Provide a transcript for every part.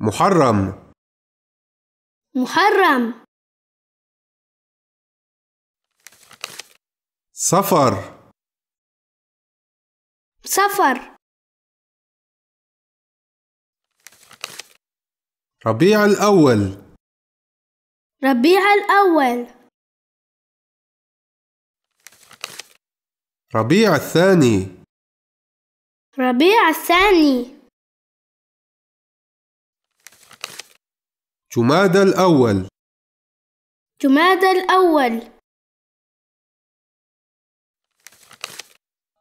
محرم محرم سفر سفر ربيع الأول ربيع الأول ربيع الثاني ربيع الثاني جماد الأول جماد الأول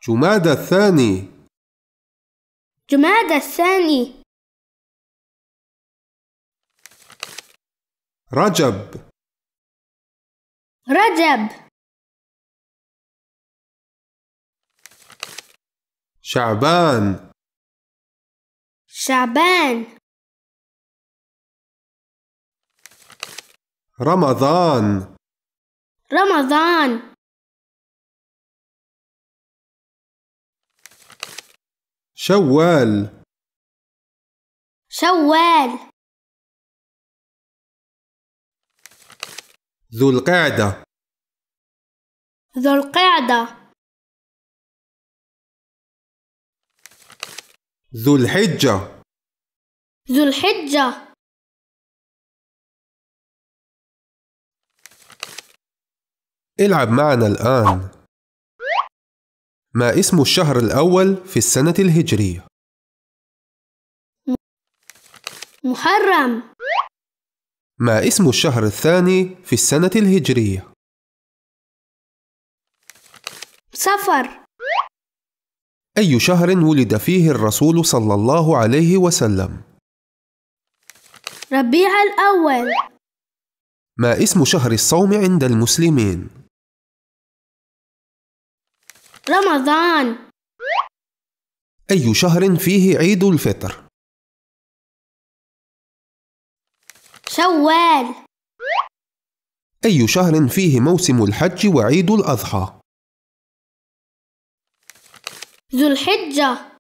جماد الثاني جماد الثاني رجب رجب شعبان شعبان رمضان رمضان شوال شوال ذو القعدة ذو القعدة ذو الحجة ذو الحجة العب معنا الآن ما اسم الشهر الأول في السنة الهجرية؟ محرم ما اسم الشهر الثاني في السنة الهجرية؟ صفر أي شهر ولد فيه الرسول صلى الله عليه وسلم؟ ربيع الأول ما اسم شهر الصوم عند المسلمين؟ رمضان أي شهر فيه عيد الفطر؟ شوال أي شهر فيه موسم الحج وعيد الأضحى؟ ذو الحجة